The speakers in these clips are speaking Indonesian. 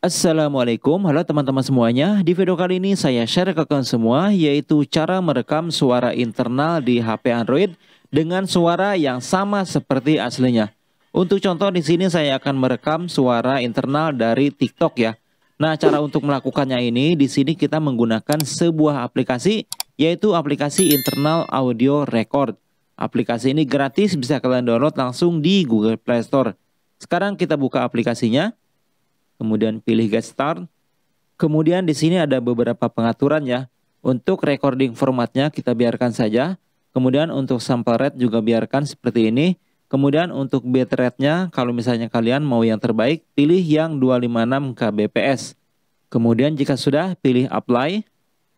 Assalamualaikum, halo teman-teman semuanya. Di video kali ini saya share ke kalian semua yaitu cara merekam suara internal di HP Android dengan suara yang sama seperti aslinya. Untuk contoh di sini saya akan merekam suara internal dari TikTok ya. Nah, cara untuk melakukannya ini di sini kita menggunakan sebuah aplikasi yaitu aplikasi internal audio record. Aplikasi ini gratis bisa kalian download langsung di Google Play Store. Sekarang kita buka aplikasinya kemudian pilih get start. Kemudian di sini ada beberapa pengaturan ya. Untuk recording formatnya kita biarkan saja. Kemudian untuk sample rate juga biarkan seperti ini. Kemudian untuk bitrate-nya kalau misalnya kalian mau yang terbaik, pilih yang 256 kbps. Kemudian jika sudah, pilih apply.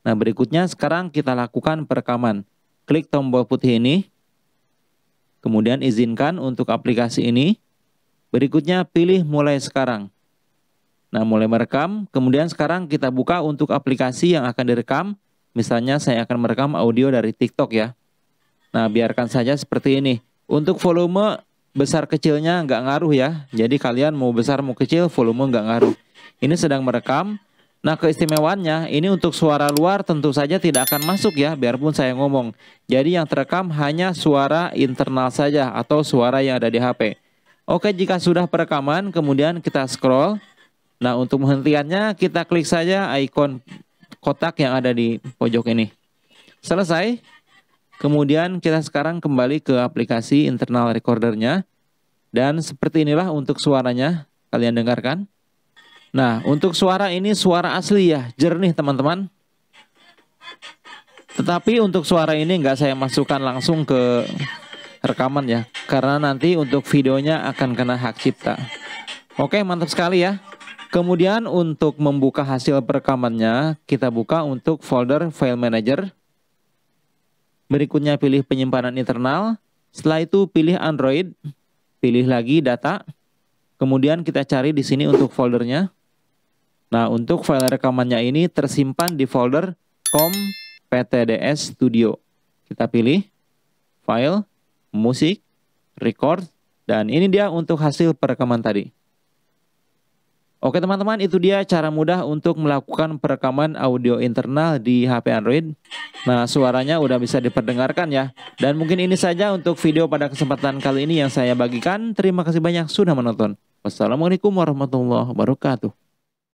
Nah, berikutnya sekarang kita lakukan perekaman. Klik tombol putih ini. Kemudian izinkan untuk aplikasi ini. Berikutnya pilih mulai sekarang. Nah, mulai merekam, kemudian sekarang kita buka untuk aplikasi yang akan direkam. Misalnya saya akan merekam audio dari TikTok ya. Nah, biarkan saja seperti ini. Untuk volume besar kecilnya nggak ngaruh ya. Jadi kalian mau besar mau kecil volume nggak ngaruh. Ini sedang merekam. Nah, keistimewaannya ini untuk suara luar tentu saja tidak akan masuk ya biarpun saya ngomong. Jadi yang terekam hanya suara internal saja atau suara yang ada di HP. Oke, jika sudah perekaman kemudian kita scroll Nah, untuk menghentikannya kita klik saja ikon kotak yang ada di pojok ini. Selesai. Kemudian kita sekarang kembali ke aplikasi internal recordernya. Dan seperti inilah untuk suaranya. Kalian dengarkan. Nah, untuk suara ini suara asli ya, jernih teman-teman. Tetapi untuk suara ini nggak saya masukkan langsung ke rekaman ya. Karena nanti untuk videonya akan kena hak cipta. Oke, mantap sekali ya. Kemudian untuk membuka hasil perekamannya, kita buka untuk folder File Manager. Berikutnya pilih penyimpanan internal. Setelah itu pilih Android, pilih lagi data. Kemudian kita cari di sini untuk foldernya. Nah, untuk file rekamannya ini tersimpan di folder com studio. Kita pilih file, musik, record, dan ini dia untuk hasil perekaman tadi. Oke teman-teman, itu dia cara mudah untuk melakukan perekaman audio internal di HP Android. Nah, suaranya udah bisa diperdengarkan ya. Dan mungkin ini saja untuk video pada kesempatan kali ini yang saya bagikan. Terima kasih banyak sudah menonton. Wassalamualaikum warahmatullahi wabarakatuh.